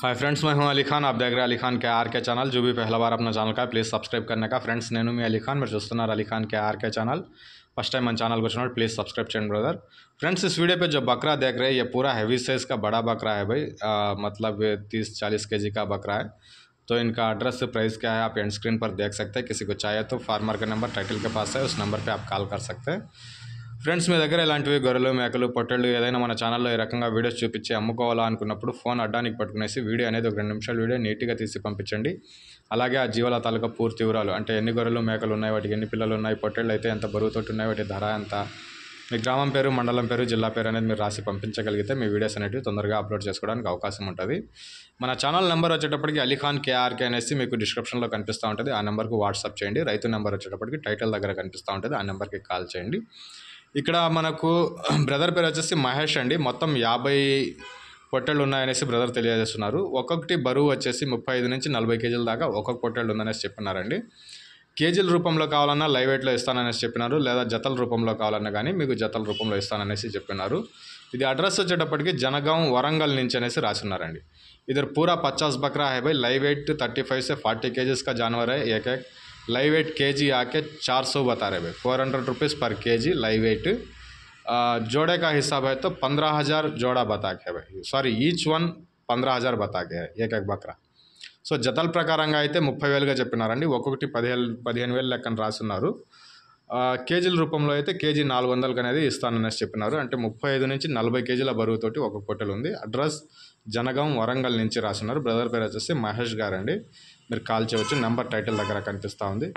hi friends मैं हूं अली खान आप देख रहे हैं अली खान के आर के चैनल जो भी पहला बार अपना चैनल का प्लीज़ सब्सक्राइब करने का फ्रेंड्स नैनू में अली खान मेरे दोस्तनार अली खान के R K channel first time मन चैनल को चुनाव प्लीज़ सब्सक्राइब चैन ब्रदर फ्रेंड्स इस वीडियो पे जो बकरा देख रहे हैं ये पूरा हैवी साइज़ का बड़ा बकरा है भाई आ, मतलब तीस चालीस के का बकरा है तो इनका एड्रेस प्राइस क्या है आप एंड स्क्रीन पर देख सकते हैं किसी को चाहिए तो फार्मर का नंबर टाइटल के पास है उस नंबर पर आप कॉल कर सकते हैं ఫ్రెండ్స్ మీ దగ్గర ఇలాంటివి గొర్రెలు మేకలు పొట్టళ్ళు ఏదైనా మన ఛానల్లో ఈ రకంగా వీడియోస్ చూపించి అమ్ముకోవాలా అనుకున్నప్పుడు ఫోన్ అడ్డానికి పట్టుకునేసి వీడియో అనేది ఒక రెండు నిమిషాలు వీడియో నీట్గా తీసి పంపించండి అలాగే ఆ జీవాల తాలూకా పూర్తి వివరాలు అంటే ఎన్ని గొర్రెలు మేకలు ఉన్నాయి వాటికి ఎన్ని పిల్లలు ఉన్నాయి పొట్టళ్ళు అయితే ఎంత బరువుతోటి ఉన్నాయి వాటి ధర ఎంత మీ గ్రామం పేరు మండలం పేరు జిల్లా పేరు అనేది మీరు రాసి పంపించగలిగితే మీ వీడియోస్ అనేవి తొందరగా అప్లోడ్ చేసుకోవడానికి అవకాశం ఉంటుంది మన ఛానల్ నెంబర్ వచ్చేటప్పటికి అలీఖాన్ కేఆర్కే అనేసి మీకు డిస్క్రిప్షన్లో కనిపిస్తూ ఉంటుంది ఆ నెంబర్కి వాట్సాప్ చేయండి రైతు నెంబర్ వచ్చేటప్పటికి టైటిల్ దగ్గర కనిపిస్తూ ఉంటుంది ఆ నెంబర్కి కాల్ చేయండి ఇక్కడ మనకు బ్రదర్ పేరు వచ్చేసి మహేష్ అండి మొత్తం యాభై పొట్టెళ్ళు ఉన్నాయనేసి బ్రదర్ తెలియజేస్తున్నారు ఒక్కొక్కటి బరువు వచ్చేసి ముప్పై ఐదు నుంచి నలభై కేజీల దాకా ఒక్కొక్క పొట్టెళ్ళు ఉందనేసి చెప్పినారండి కేజీల రూపంలో కావాలన్నా లైవ్ వెయిట్లో ఇస్తాననేసి చెప్పినారు లేదా జతల రూపంలో కావాలన్నా కానీ మీకు జతల రూపంలో ఇస్తాననేసి చెప్పినారు ఇది అడ్రస్ వచ్చేటప్పటికి జనగాం వరంగల్ నుంచి అనేసి రాసున్నారండి ఇద్దరు పూరా పచాస్ బక్రా హైబై లైవ్ వెయిట్ థర్టీ ఫైవ్ సే ఫార్టీ కేజీస్గా జానవరే ఏకే లైవ్ वेट కేజీ ఆకే आके चार सौ बता रहे भाई फोर हंड्रेड रुपीज़ पर के जी लाइव वेट जोड़े का हिसाब है సారీ ఈచ్ వన్ పంద్రహ హజార్ బతాకే ఏకైక బక్రా సో జతల ప్రకారంగా అయితే ముప్పై వేలుగా చెప్పినారండి ఒక్కొక్కటి పదిహేను పదిహేను వేలు లెక్కన రాసున్నారు కేజీల రూపంలో అయితే కేజీ నాలుగు వందలకు అనేది ఇస్తాననేసి చెప్పినారు అంటే ముప్పై ఐదు నుంచి నలభై కేజీల బరువుతోటి ఒక కొట్టెలు ఉంది అడ్రస్ జనగాం వరంగల్ నుంచి రాసున్నారు బ్రదర్ పేరు వచ్చేసి మహేష్ గారండి మీరు కాల్ చేయవచ్చు నెంబర్ టైటిల్ దగ్గర కనిపిస్తూ ఉంది